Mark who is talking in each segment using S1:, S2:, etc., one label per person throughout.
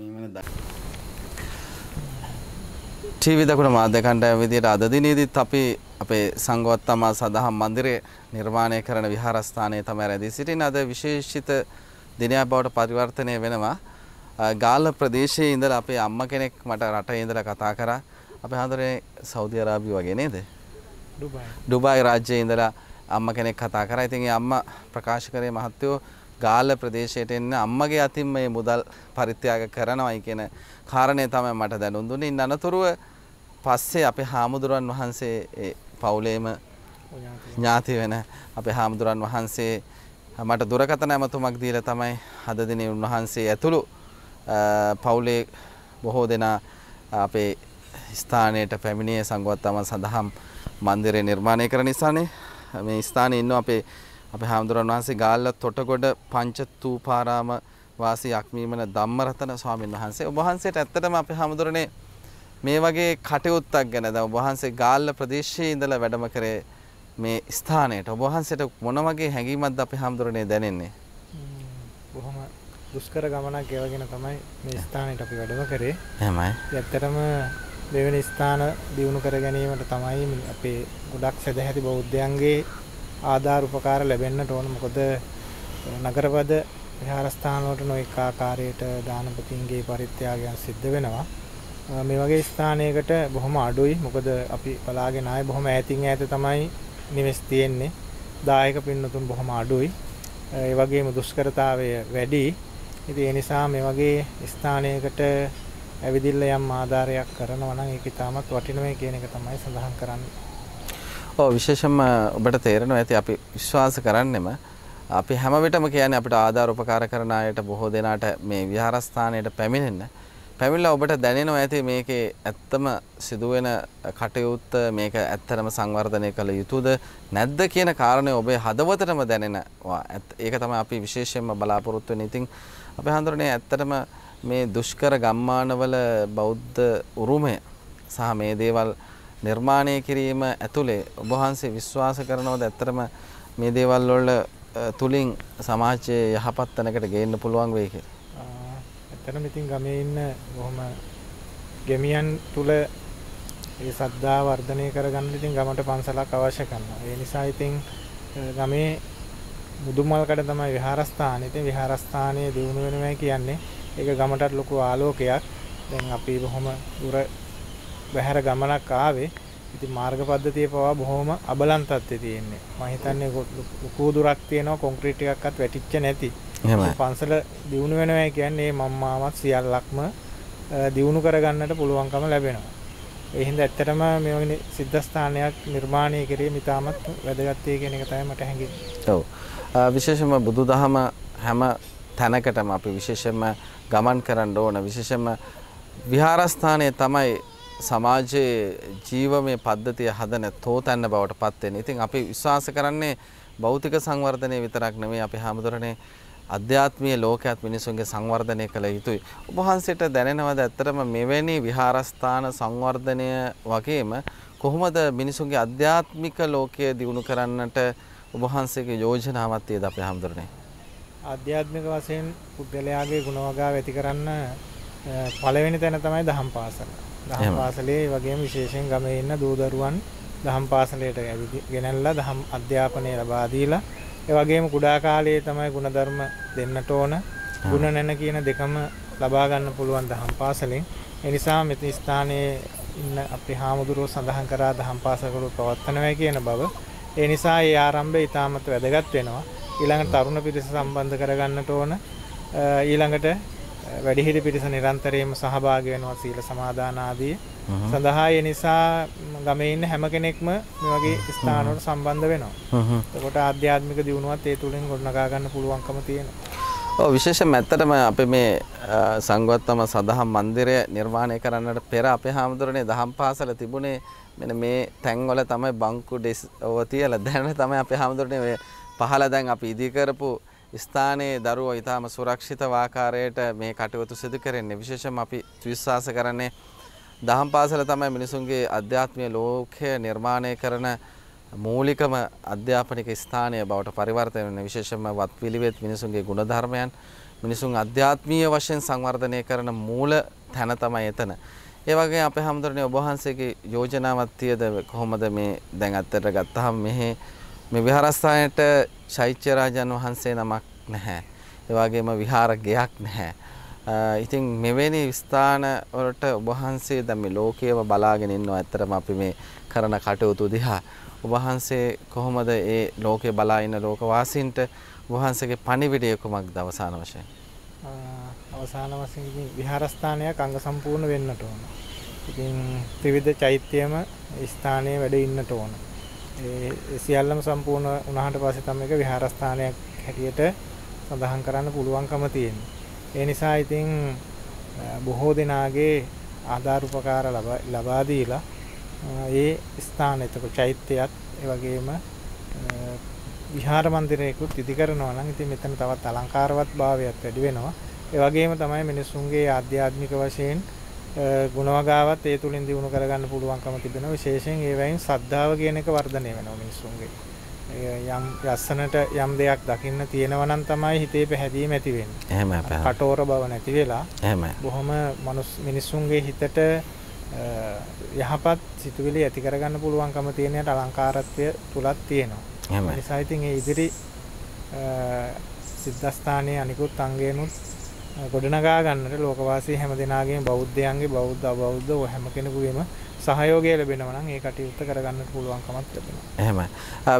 S1: මීමන ටීවිදකුට මාධ්‍යකණ්ඩ විදියට අදදිනීදීත් අපි අපේ සංගොත්තමා සඳහම් මන්දිරය නිර්මාණය කරන විහාරස්ථානය තම රැදි සිටින් අද විශේෂිත දිනයක් බවට පරිවර්තනය වෙනවා. ගාල්ල ප්‍රදේශයේ ඉඳල අපේ අම්ම කෙනෙක් මට රට ඉඳල කතා කර අප හඳුරේ සෞධ අරාබි වගේ නේද. ඩුබයි රාජ්‍යය ඉඳලා අම්ම කෙනෙක් කතා කර ඉතින්ගේ අම්ම ප්‍රකාශ කරේ මහත්තයෝ ගාල්ල ප්‍රදේශයට එන්න අම්මගේ අතින් මේ මුදල් පරිත්‍යාග කරනවයි කියන කාරණය තමයි මට දැනුම් දුන්නේ. අනතුරුව පස්සේ අපේ හාමුදුරන් වහන්සේ පවුලේම ඥාති වෙන අපේ හාමුදුරන් වහන්සේ මට දුරකථන ඇමතුමක් දීලා තමයි අද දිනේ උන්වහන්සේ ඇතුළු පවුලේ බොහෝ දෙනා අපේ ස්ථානයට පැමිණියේ සංගවත් තමන් සඳහම් මන්දිරය නිර්මාණය කරන නිසානේ මේ ස්ථානයේ ඉන්න අපේ අප හාමුදුරන් වහන්සේ ගාල්ල තොටගොඩ පංච තූපාරාම වාසී අක්මීමන ධම්මරතන ස්වාමීන් වහන්සේ ඔබහන්සේට ඇත්තටම අපි හාමුදුරනේ මේ වගේ කටයුත්තක් ගැන දැන් ඔබහන්සේ ගාල්ල ප්‍රදේශයේ ඉඳලා වැඩම කරේ මේ ස්ථානයට ඔබහන්සේට මොන වගේ හැඟීමක්ද අපි හාමුදුරනේ දැනෙන්නේ
S2: බොහොම දුෂ්කර ගමනක් ගෙවගෙන තමයි මේ ස්ථානයට අපි වැඩම කරේ එහෙමයි ඇත්තටම දෙවෙනි ස්ථාන දිනු කර ගැනීමට තමයි අපේ ගොඩක් සදැහැති බෞද්ධයන්ගේ ආධාර උපකාර ලැබෙන්නට ඕන මොකද නගරවද විහාරස්ථාන වලට නොඑක ආකාරයට දානපතින්ගේ පරිත්‍යාගයන් සිද්ධ වෙනවා මේ වගේ ස්ථානයකට බොහොම අඩුයි මොකද අපි බලාගෙන ආයේ බොහොම ඈතින් ඈත තමයි නිවෙස් තියෙන්නේ දායක පින්නතුන් බොහොම අඩුයි ඒ වගේම දුෂ්කරතාවය වැඩි ඉතින් ඒ නිසා මේ වගේ ස්ථානයකට ඇවිදින්න යම් ආධාරයක් කරනවා නම් ඒක ඉතාමත් වටිනවා කියන එක තමයි සඳහන් කරන්නේ
S1: ඕ විශේෂම ඔබට තේරෙනවා ඇති අපි විශ්වාස කරන්නෙම අපි හැමවිටම කියන්නේ අපිට ආධාර උපකාර කරන අයට බොහෝ දෙනාට මේ විහාරස්ථානයට පැමිණෙන්න පැමිණලා ඔබට දැනෙනවා ඇති මේකේ ඇත්තම සිදුවෙන කටයුත්ත මේක ඇත්තරම සංවර්ධනය කළ යුතුද නැද්ද කියන කාරණය ඔබේ හදවතටම දැනෙනවා ඒක තමයි අපි විශේෂයෙන්ම බලාපොරොත්තු වෙන්නේ. ඉතින් අපේ හඳුරන්නේ ඇත්තටම මේ දුෂ්කර ගම්මානවල බෞද්ධ උරුමය සහ මේ දේවල් නිර්මාණය කිරීම ඇතුලේ ඔබ වහන්සේ විශ්වාස කරනවද ඇත්තටම මේ දේවල් වල තුලින් සමාජයේ යහපත් තැනකට ගේන්න පුළුවන් වෙයි කියලා?
S2: ඇත්තටම ඉතින් ගමේ ඉන්න බොහොම ගෙමියන් තුල ඒ සද්දා වර්ධනය කරගන්න ඉතින් ගමට පන්සලක් අවශ්‍ය කරනවා. ඒ නිසා ඉතින් ගමේ මුදුමල්කඩ තමයි විහාරස්ථානය. ඉතින් විහාරස්ථානයේ දිනු වෙනවා කියන්නේ ඒක ගමටත් ලොකු ආලෝකයක්. දැන් අපි බොහොම දුර බැහැර ගමනක් ආවේ. ඉතින් මාර්ග පද්ධතිය පවා බොහොම අබලන් තත්ත්වයේ තියෙන්නේ. මම හිතන්නේ ලොකු දුරක් තියෙනවා කොන්ක්‍රීට් එකක්වත් වැටිච්ච නැති. එහෙමයි. පන්සල දියුණු වෙනවා කියන්නේ මම මාමත් සියල්ලක්ම දියුණු කරගන්නට පුළුවන්කම ලැබෙනවා. ඒ හින්දා ඇත්තටම මේ වගේ සිද්ධාස්ථානයක් නිර්මාණය කිරීම ඉතාමත් වැදගත් කියන එක තමයි මට හැඟෙන්නේ.
S1: ඔව්. විශේෂයෙන්ම බුදුදහම හැම තැනකටම අපි විශේෂයෙන්ම ගමන් කරන්න ඕන විශේෂයෙන්ම විහාරස්ථානය තමයි සමාජයේ ජීවමය පද්ධතිය හදන තෝතැන්න බවට පත්වෙන. ඉතින් අපි විශ්වාස කරන්නේ භෞතික සංවර්ධනය විතරක් නෙමේ අපි හාමුදුරනේ අධ්‍යාත්මය ලෝකයක්ත් මිනිසුන්ගේ සංවර්ධනය කළ යුතුයි. උපහන්සට දැනෙනවද ඇත්තරම මෙවැනි විහාරස්ථාන සංවර්ධනය වගේම කොහොමද මිනිසුන්ගේ අධ්‍යාත්මික ලෝකය දියුණු කරන්නට උබහන්සේගේ යෝජනාවත්තිය ද අප හාමුදුරනේ.
S2: අධ්‍යාත්මික වසයෙන් පුද්ගලයාගේ ගුණවගා වෙති කරන්න
S1: පලවෙනි තැන තමයි දහම්
S2: පාසල. දහම් පාසලේ වගේම විශේෂයෙන් ගමේ ඉන්න දූ දරුවන් දහම් පාසලයට ගෙනල්ලා දහම් අධ්‍යාපනය ලබා දීලා ඒ වගේම කුඩා කාලයේ තමයි ಗುಣධර්ම දෙන්නට ඕන ಗುಣ නැන කියන දෙකම ලබා ගන්න පුළුවන් දහම් පාසලෙන් ඒ නිසා මෙතන ස්ථානයේ ඉන්න අපේ හාමුදුරුවෝ සඳහන් කරා දහම් පාසලකලු පවත්වනවා කියන බව ඒ නිසා ඒ ආරම්භය ඉතාමත් වැදගත් වෙනවා ඊළඟට තරුණ පිරිස සම්බන්ධ කරගන්නට ඕන ඊළඟට වැඩිහිටි පිරිස නිරන්තරයෙන්ම සහභාගී වෙනවා සීල සමාදාන ආදී සඳහා ඒ නිසා ගමේ ඉන්න හැම කෙනෙක්ම මේ වගේ ස්ථානවලට සම්බන්ධ වෙනවා. එතකොට ආධ්‍යාත්මික දියුණුවත් ඒ තුලින් ගොඩනගා ගන්න පුළුවන්කම තියෙනවා.
S1: ඔව් විශේෂයෙන්ම ඇත්තටම අපේ මේ සංගවත්තම සදහම් මන්දිරය නිර්මාණය කරන්නට පෙර අපේ හාමුදුරනේ දහම් පාසල තිබුණේ මෙන්න මේ තැන්වල තමයි බංකු ඩෙස් ඔව තියලා දැන් තමයි අපේ හාමුදුරනේ ඔය පහළ දැන් අපි ඉදි කරපු ස්ථානයේ දරුවෝ ඊටාම සුරක්ෂිත වාකාරයට මේ කටයුතු සිදු කරන්නේ විශේෂම අපි විශ්වාස කරන්නේ දහම් පාසල තමයි මිනිසුන්ගේ අධ්‍යාත්මීය ලෝකය නිර්මාණය කරන මූලිකම අධ්‍යාපනික ස්ථානය බවට පරිවර්තනය වෙන විශේෂම වත් පිළිවෙත් මිනිසුන්ගේ ගුණධර්මයන් මිනිසුන් අධ්‍යාත්මීය වශයෙන් සංවර්ධනය කරන මූල තැන තමයි එතන. ඒ වගේ අපේ හැමදෙරනේ ඔබ වහන්සේගේ යෝජනාවක් තියද කොහොමද මේ දැන් අත්තට ගත්තහම මෙහි මේ විහාරස්ථානයට ශෛත්‍ය රාජන් වහන්සේ නමක් නැහැ. ඒ වගේම විහාර ගයක් නැහැ. ඉතින් මෙවැනි ස්ථාන වලට ඔබ වහන්සේ දැන් මේ ලෝකයේම බලාගෙන ඉන්නවා. ඇත්තටම අපි මේ කරන කටයුතු දිහා ඔබ වහන්සේ කොහොමද ඒ ලෝකේ බලා ඉන්න ලෝකවාසීන්ට ඔබ වහන්සේගේ පණිවිඩය කුමක්ද අවසාන වශයෙන්?
S2: අවසාන වශයෙන් විහාරස්ථානයක් අංග සම්පූර්ණ වෙන්නට ඕන. ඉතින් ත්‍රිවිධ චෛත්‍යයම ස්ථානයේ වැඩ ඉන්නට ඕන. සියල්ලම සම්පූර්ණ වුණාට පස්සේ තමයි ඒක විහාරස්ථානයක් හැටියට සඳහන් කරන්න පුළුවන්කම තියෙන්නේ. ඒ නිසා ඉතින් බොහෝ දෙනාගේ ආධාර උපකාර ලබා දීලා ඒ ස්ථාන එතකොට චෛත්‍යයත් ඒ වගේම විහාර මන්දිරයකුත් ඉදි කරනවා නම් ඉතින් මෙතන තවත් අලංකාරවත් භාවයක් වැඩි වෙනවා. ඒ වගේම තමයි මිනිසුන්ගේ ආධ්‍යාත්මික වශයෙන් ගුණවගාවත් ඒ තුලින් දිනු කරගන්න පුළුවන්කම තිබෙනවා විශේෂයෙන් ඒ වයින් ශ්‍රද්ධාව කියන එක වර්ධනය වෙනවා මිනිස්සුන්ගේ යම් ලස්සනට යම් දෙයක් දකින්න තියෙනවා නම් තමයි හිතේ පැහැදීම ඇති වෙන්නේ. එහෙමයි. කටෝර බව නැති වෙලා. එහෙමයි. බොහොම මිනිස්සුන්ගේ හිතට යහපත් සිතුවිලි ඇති කරගන්න පුළුවන්කම තියෙන අලංකාරත්වය තුලක් තියෙනවා. එහෙමයි. ඒ නිසා ඉතින් ඒ ඉදිරි සිද්ධාස්ථානයේ අනිකුත් අංගයනුත් ගොඩනගා ගන්නට ලෝකවාසී හැම දෙනාගේම බෞද්ධයන්ගේ බෞද්ධ අබෞද්ධ ඔය හැම කෙනෙකුගේම සහයෝගය ලැබෙනවා නම් ඒ කටයුත්ත කරගන්න පුළුවන්කමක් ලැබෙනවා.
S1: එහෙමයි.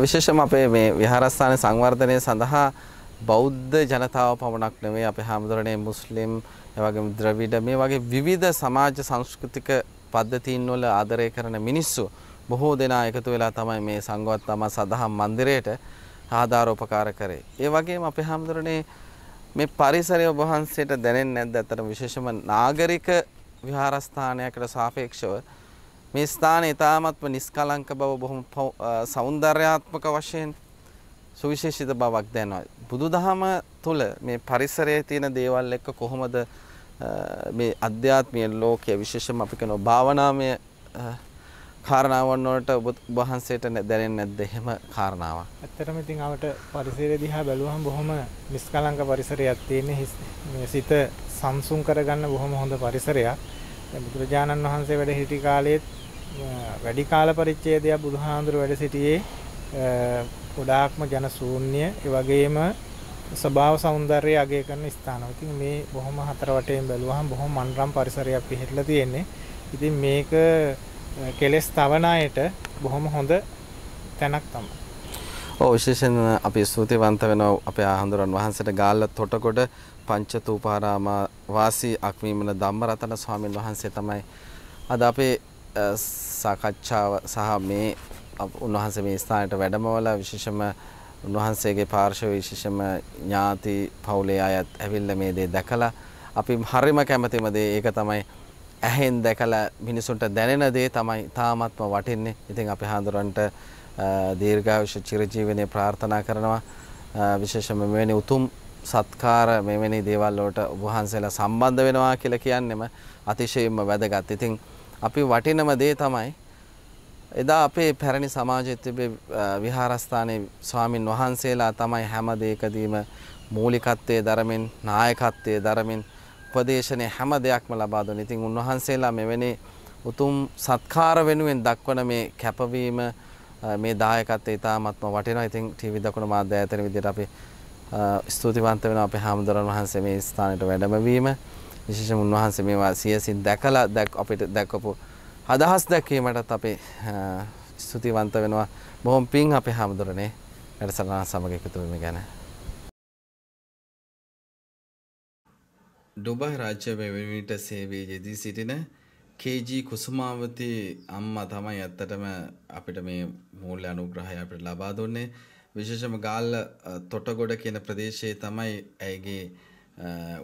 S1: විශේෂම අපේ මේ විහාරස්ථාන සංවර්ධනය සඳහා බෞද්ධ ජනතාව පමණක් නෙවෙයි අපේ හැමදෙරණේ මුස්ලිම් එවැගේම ද්‍රවිඩ මේ වගේ විවිධ සමාජ සංස්කෘතික පද්ධතීන් වල ආදරය කරන මිනිස්සු බොහෝ දෙනා එකතු වෙලා තමයි මේ සංගවත් තමා සදහම් මන්දිරයට ආධාරෝපකාර කරේ. ඒ වගේම අපේ හැමදෙරණේ මේ පරිසරය ඔබ වහන්සේට දැනෙන්නේ නැද්ද? අතර විශේෂම නාගරික විහාරස්ථානයකට සාපේක්ෂව මේ ස්ථානය ඊ타මත්ම නිස්කලංක බව බොහොම సౌందర్యාත්මක වශයෙන් සුවිශේෂිත බවක් දැනනවා. බුදුදහම තුළ මේ පරිසරයේ තියෙන දේවල් එක්ක කොහොමද මේ අධ්‍යාත්මීය ලෝකයේ විශේෂම අපි කියන භාවනාමය කාරණාවන් වලට ඔබ වහන්සේට දැනෙන්නේ නැද්ද එහෙම කාරණාවක්?
S2: ඇත්තටම ඉතින් අපට පරිසරය දිහා බැලුවහම බොහොම නිෂ්කලංක පරිසරයක් තියෙන මේ සිත සංසුන් කරගන්න බොහොම හොඳ පරිසරයක්. දැන් බුදුරජාණන් වහන්සේ වැඩ සිටි කාලෙත් වැඩි කාල පරිච්ඡේදයක් බුදුහාඳුර වැඩ සිටියේ ගොඩාක්ම ජන ශූන්‍ය ඒ වගේම ස්වභාව సౌందර්යය අගය කරන ස්ථාන. ඉතින් මේ බොහොම හතර වටේම බැලුවහම බොහොම මනරම් පරිසරයක් පිහිටලා තියෙන්නේ. ඉතින් මේක කෙලෙස් තවන අයට බොහොම හොඳ තැනක් තමයි.
S1: ඔව් විශේෂයෙන් අපි ස්තුතිවන්ත වෙනවා අපේ ආහඳුරන් වහන්සේට ගාල්ල තොටකොට පංචතූපාරාම වාසී අක්මීමන ධම්මරතන ස්වාමීන් වහන්සේ තමයි අද අපේ සාකච්ඡාව සහ මේ උන්වහන්සේ මේ ස්ථානයට වැඩමවලා විශේෂම උන්වහන්සේගේ පාර්ශව විශේෂම ඥාති පවුලේ අයත් ඇවිල්ලා මේ දේ දැකලා අපි හරිම කැමතිම දේ ඒක තමයි ඇහෙන් දැකලා මිනිසුන්ට දැනෙන දේ තමයි තාමත්ම වටින්නේ. ඉතින් අපි හාමුදුරන්ට දීර්ඝායුෂ චිරජීවනයේ ප්‍රාර්ථනා කරනවා. විශේෂයෙන්ම මෙවැනි උතුම් සත්කාර මෙවැනි දේවල් වලට ඔබ වහන්සේලා සම්බන්ධ වෙනවා කියලා කියන්නෙම අතිශයින්ම වැදගත්. ඉතින් අපි වටිනම දේ තමයි එදා අපේ පැරණි සමාජයේ තිබේ විහාරස්ථානයේ ස්වාමින් වහන්සේලා තමයි හැම දෙයකදීම මූලිකත්වයේ දරමින් නායකත්වයේ දරමින් උපදේශනය හැම දෙයක්ම ලබා දුන්. ඉතින් උන්වහන්සේලා මෙවැනි උතුම් සත්කාර වෙනුවෙන් දක්වන මේ කැපවීම මේ දායකත්වය ඉතාමත්ම වටිනවා. ඉතින් ටීවී දකුණු මාධ්‍ය ඇතන විදිහට අපි ස්තුතිවන්ත වෙනවා අපේ හාමුදුරන් වහන්සේ මේ ස්ථානයට වැඩම වීම. විශේෂයෙන් උන්වහන්සේ මේවා සියසින් දැකලා දැක් අපිට දැක්වපු අදහස් දැක්වීමටත් අපි ස්තුතිවන්ත වෙනවා. බොහොම පිං අපේ හාමුදුරනේ වැඩසටහන සමග එකතු වීම ගැන. ඩුබයි රාජ්‍ය වෙනුවිට සේවයේ යෙදී සිටින KG කුසුමාවති අම්මා තමයි ඇත්තටම අපිට මේ මූල්‍ය අනුග්‍රහය අපිට ලබා දුන්නේ. විශේෂම ගාල්ල තොටගොඩ කියන ප්‍රදේශයේ තමයි ඇයගේ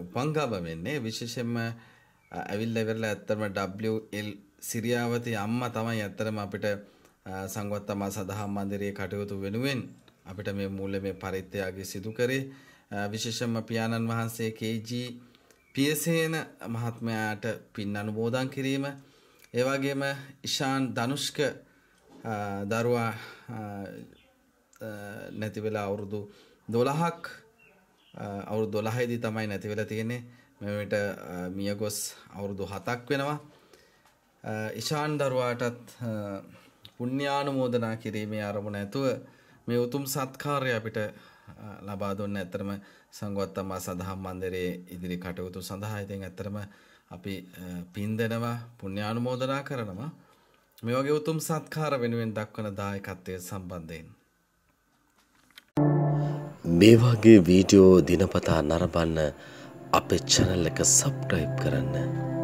S1: උපංගම වෙන්නේ. විශේෂයෙන්ම ඇවිල්ලා ඉවරලා ඇත්තටම WL සිරියාවති අම්මා තමයි ඇත්තටම අපිට සංවත්තමා සදහම් මන්දිරයේ කටයුතු වෙනුවෙන් අපිට මේ මූල්‍ය මේ පරිත්‍යාගය සිදු කරේ. විශේෂම පියාණන් වහන්සේ KG පියසේන මහත්මයාට පින් අනුමෝදන් කිරීම ඒවගේම ඉශාන් ධනුෂ්ක දරුවා නැතිවෙලා අවුරුදු දොළහක් අවුරු දොළහහිදී තමයි නැතිවෙල තියෙන්නේ මෙමට මියගොස් අවුරුදු හතක් වෙනවා ඉශාන් දරුවාටත් පුුණ්‍යානුමෝදනා කිරීමේ අරමුණ ඇතුව මේ උතුම් සත්කාරය අපිට ලබා දුන්න ඇතරම සංගවත්තම්මා සදහම් මන්දිරයේ ඉදිරි කටයුතු සඳහා ඉතින් ඇත්තටම අපි පින් දෙනවා පුණ්‍යානුමෝදනා කරනවා මේ වගේ උතුම් සත්කාර වෙනුවෙන් දක්වන දායකත්වයේ සම්බන්ධයෙන් මේ වගේ වීඩියෝ දිනපතා නරඹන්න අපේ channel එක subscribe කරන්න